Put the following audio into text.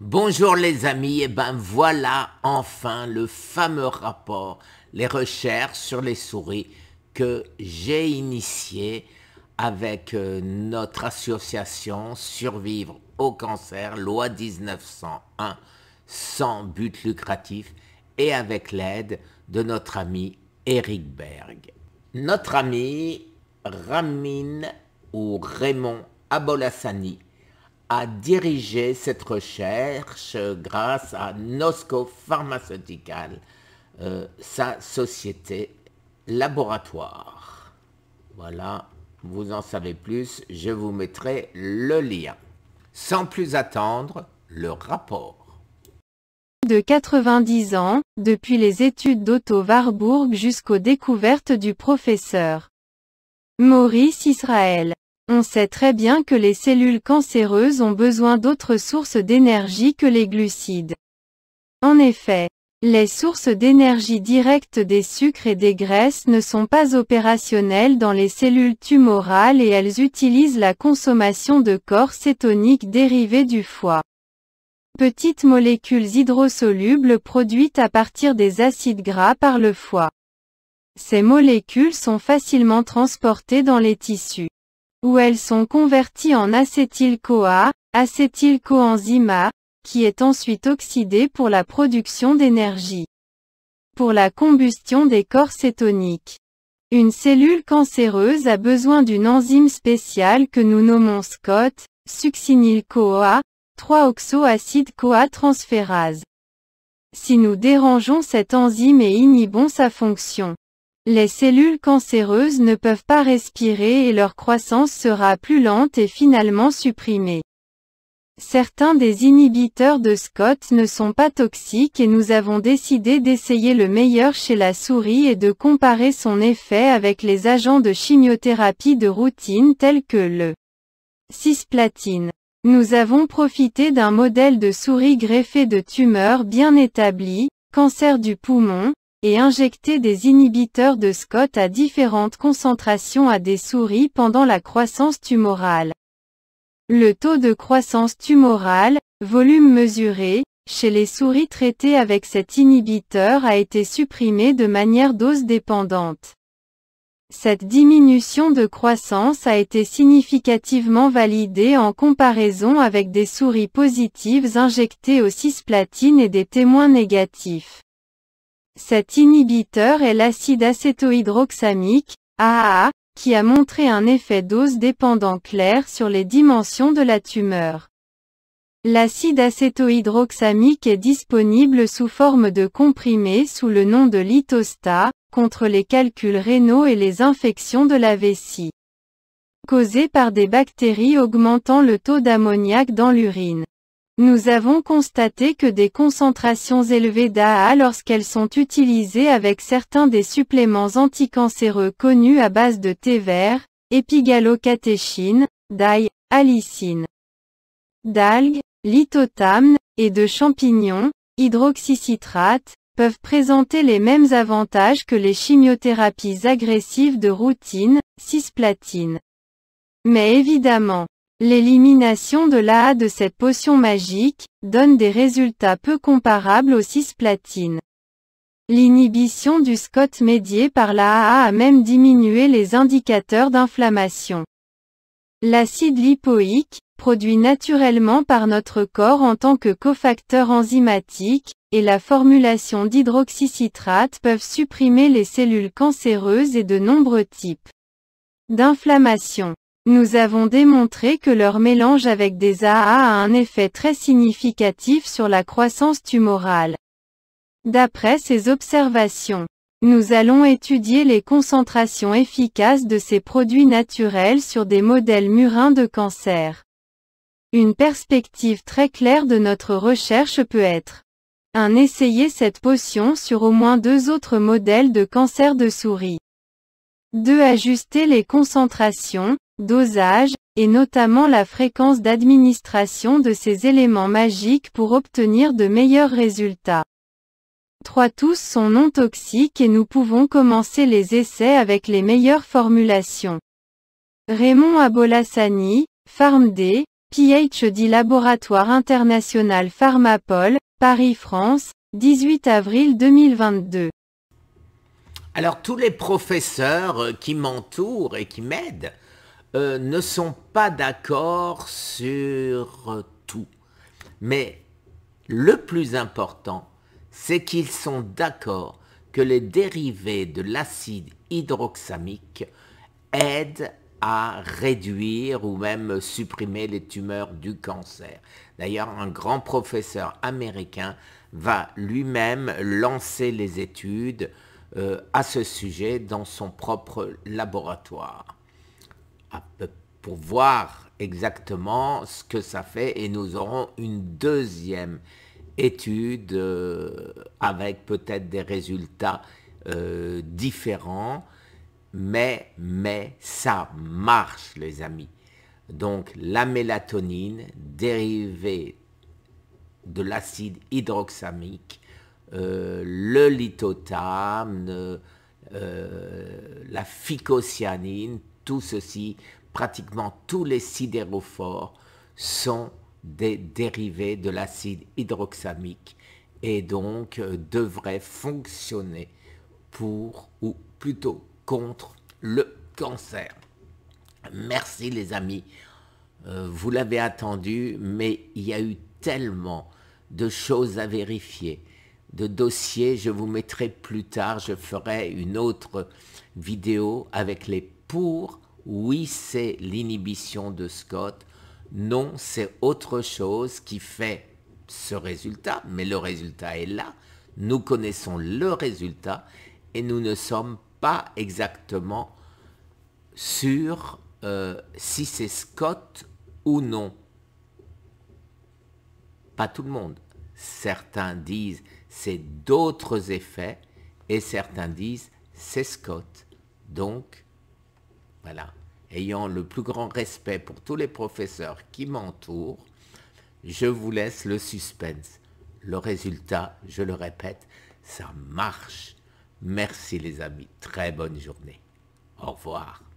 Bonjour les amis, et eh ben voilà enfin le fameux rapport, les recherches sur les souris que j'ai initié avec euh, notre association Survivre au cancer, loi 1901, sans but lucratif, et avec l'aide de notre ami Eric Berg. Notre ami Ramin ou Raymond Abolassani à dirigé cette recherche euh, grâce à Nosco Pharmaceutical, euh, sa société laboratoire. Voilà, vous en savez plus, je vous mettrai le lien. Sans plus attendre, le rapport de 90 ans, depuis les études d'Otto Warburg jusqu'aux découvertes du professeur Maurice Israël. On sait très bien que les cellules cancéreuses ont besoin d'autres sources d'énergie que les glucides. En effet, les sources d'énergie directes des sucres et des graisses ne sont pas opérationnelles dans les cellules tumorales et elles utilisent la consommation de corps cétoniques dérivés du foie. Petites molécules hydrosolubles produites à partir des acides gras par le foie. Ces molécules sont facilement transportées dans les tissus où elles sont converties en acétyl-CoA, acétyl-coenzyme A, qui est ensuite oxydée pour la production d'énergie. Pour la combustion des corps cétoniques. Une cellule cancéreuse a besoin d'une enzyme spéciale que nous nommons SCOT, succinyl-CoA, 3-oxoacide CoA transférase. Si nous dérangeons cette enzyme et inhibons sa fonction, les cellules cancéreuses ne peuvent pas respirer et leur croissance sera plus lente et finalement supprimée. Certains des inhibiteurs de Scott ne sont pas toxiques et nous avons décidé d'essayer le meilleur chez la souris et de comparer son effet avec les agents de chimiothérapie de routine tels que le cisplatine. Nous avons profité d'un modèle de souris greffée de tumeurs bien établi, cancer du poumon, et injecter des inhibiteurs de Scott à différentes concentrations à des souris pendant la croissance tumorale. Le taux de croissance tumorale, volume mesuré, chez les souris traitées avec cet inhibiteur a été supprimé de manière dose dépendante. Cette diminution de croissance a été significativement validée en comparaison avec des souris positives injectées aux cisplatine et des témoins négatifs. Cet inhibiteur est l'acide acétohydroxamique, AAA, qui a montré un effet dose dépendant clair sur les dimensions de la tumeur. L'acide acétohydroxamique est disponible sous forme de comprimé sous le nom de Lithostat contre les calculs rénaux et les infections de la vessie. Causées par des bactéries augmentant le taux d'ammoniac dans l'urine. Nous avons constaté que des concentrations élevées d'AA lorsqu'elles sont utilisées avec certains des suppléments anticancéreux connus à base de thé vert, épigallocatéchine, d'ail, allicine, d'algues, lithotamne, et de champignons, hydroxycitrate, peuvent présenter les mêmes avantages que les chimiothérapies agressives de routine, cisplatine. Mais évidemment, L'élimination de l'AA de cette potion magique, donne des résultats peu comparables aux cisplatines. L'inhibition du SCOT médié par l'AA a même diminué les indicateurs d'inflammation. L'acide lipoïque, produit naturellement par notre corps en tant que cofacteur enzymatique, et la formulation d'hydroxycitrate peuvent supprimer les cellules cancéreuses et de nombreux types d'inflammation. Nous avons démontré que leur mélange avec des AA a un effet très significatif sur la croissance tumorale. D'après ces observations, nous allons étudier les concentrations efficaces de ces produits naturels sur des modèles murins de cancer. Une perspective très claire de notre recherche peut être 1. Essayer cette potion sur au moins deux autres modèles de cancer de souris. 2. Ajuster les concentrations, dosage, et notamment la fréquence d'administration de ces éléments magiques pour obtenir de meilleurs résultats. Trois Tous sont non toxiques et nous pouvons commencer les essais avec les meilleures formulations. Raymond Abolassani, PharmD, PhD Laboratoire International Pharmapol, Paris France, 18 avril 2022. Alors tous les professeurs qui m'entourent et qui m'aident, euh, ne sont pas d'accord sur tout. Mais le plus important, c'est qu'ils sont d'accord que les dérivés de l'acide hydroxamique aident à réduire ou même supprimer les tumeurs du cancer. D'ailleurs, un grand professeur américain va lui-même lancer les études euh, à ce sujet dans son propre laboratoire. Ah, pour voir exactement ce que ça fait et nous aurons une deuxième étude euh, avec peut-être des résultats euh, différents, mais, mais ça marche les amis. Donc la mélatonine dérivée de l'acide hydroxamique, euh, le lithotame, la phycocyanine tout ceci, pratiquement tous les sidérophores sont des dérivés de l'acide hydroxamique et donc euh, devraient fonctionner pour ou plutôt contre le cancer. Merci les amis, euh, vous l'avez attendu, mais il y a eu tellement de choses à vérifier, de dossiers, je vous mettrai plus tard, je ferai une autre vidéo avec les pour, oui, c'est l'inhibition de Scott, non, c'est autre chose qui fait ce résultat, mais le résultat est là, nous connaissons le résultat et nous ne sommes pas exactement sûrs euh, si c'est Scott ou non. Pas tout le monde. Certains disent c'est d'autres effets et certains disent c'est Scott. Donc, voilà. Ayant le plus grand respect pour tous les professeurs qui m'entourent, je vous laisse le suspense. Le résultat, je le répète, ça marche. Merci les amis, très bonne journée. Au revoir.